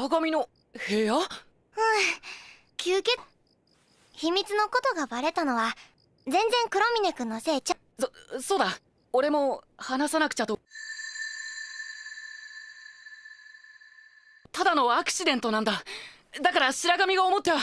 荒神の部屋うん吸血秘密のことがバレたのは全然黒峰君のせいちゃそそうだ俺も話さなくちゃとただのアクシデントなんだだから白神が思っては